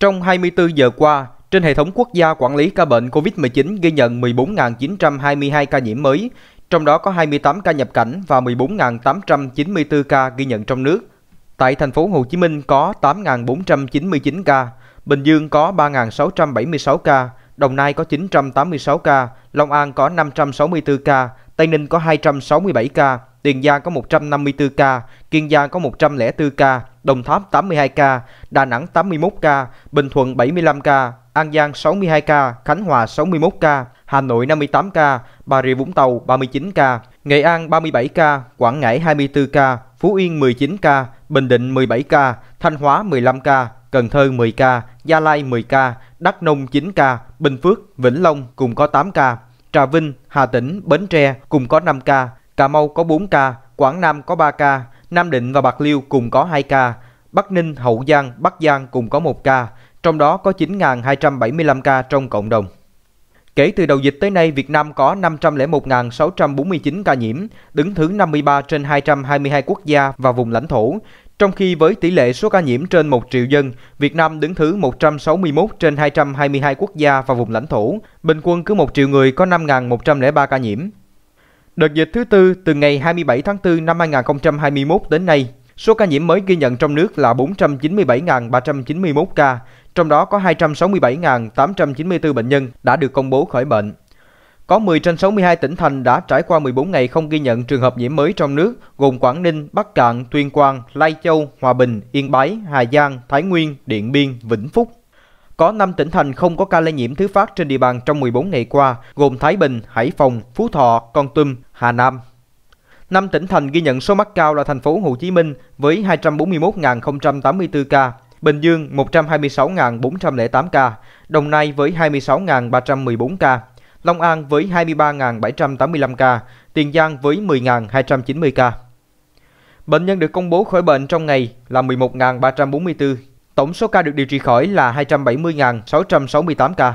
Trong 24 giờ qua, trên hệ thống quốc gia quản lý ca bệnh COVID-19 ghi nhận 14.922 ca nhiễm mới, trong đó có 28 ca nhập cảnh và 14.894 ca ghi nhận trong nước. Tại thành phố Hồ Chí Minh có 8.499 ca, Bình Dương có 3.676 ca, Đồng Nai có 986 ca, Long An có 564 ca, Tây Ninh có 267 ca, Tiền Giang có 154 ca, Kiên Giang có 104 ca, Đồng Tháp 82 ca, Đà Nẵng 81 ca, Bình Thuận 75 ca, An Giang 62 ca, Khánh Hòa 61 ca, Hà Nội 58 ca, Bà Rịa Vũng Tàu 39 ca, Nghệ An 37 ca, Quảng Ngãi 24 ca, Phú Yên 19 ca, Bình Định 17 ca, Thanh Hóa 15 ca, Cần Thơ 10 ca, Gia Lai 10 ca, Đắk Nông 9 ca, Bình Phước, Vĩnh Long cùng có 8 ca, Trà Vinh, Hà Tĩnh, Bến Tre cùng có 5 ca, Cà Mau có 4 ca, Quảng Nam có 3 ca, Nam Định và Bạc Liêu cùng có 2 ca, Bắc Ninh, Hậu Giang, Bắc Giang cùng có 1 ca, trong đó có 9.275 ca trong cộng đồng. Kể từ đầu dịch tới nay, Việt Nam có 501.649 ca nhiễm, đứng thứ 53 trên 222 quốc gia và vùng lãnh thổ. Trong khi với tỷ lệ số ca nhiễm trên 1 triệu dân, Việt Nam đứng thứ 161 trên 222 quốc gia và vùng lãnh thổ, bình quân cứ 1 triệu người có 5.103 ca nhiễm. Đợt dịch thứ tư từ ngày 27 tháng 4 năm 2021 đến nay, số ca nhiễm mới ghi nhận trong nước là 497.391 ca, trong đó có 267.894 bệnh nhân đã được công bố khỏi bệnh. Có 10 trên 62 tỉnh thành đã trải qua 14 ngày không ghi nhận trường hợp nhiễm mới trong nước, gồm Quảng Ninh, Bắc Cạn, Tuyên Quang, Lai Châu, Hòa Bình, Yên Bái, Hà Giang, Thái Nguyên, Điện Biên, Vĩnh Phúc. Có 5 tỉnh thành không có ca lây nhiễm thứ phát trên địa bàn trong 14 ngày qua, gồm Thái Bình, Hải Phòng, Phú Thọ, Con Tum, Hà Nam. Năm tỉnh thành ghi nhận số mắc cao là thành phố Hồ Chí Minh với 241.084 ca, Bình Dương 126.408 ca, Đồng Nai với 26.314 ca, Long An với 23.785 ca, Tiền Giang với 10.290 ca. Bệnh nhân được công bố khỏi bệnh trong ngày là 11.344, tổng số ca được điều trị khỏi là 270.668 ca.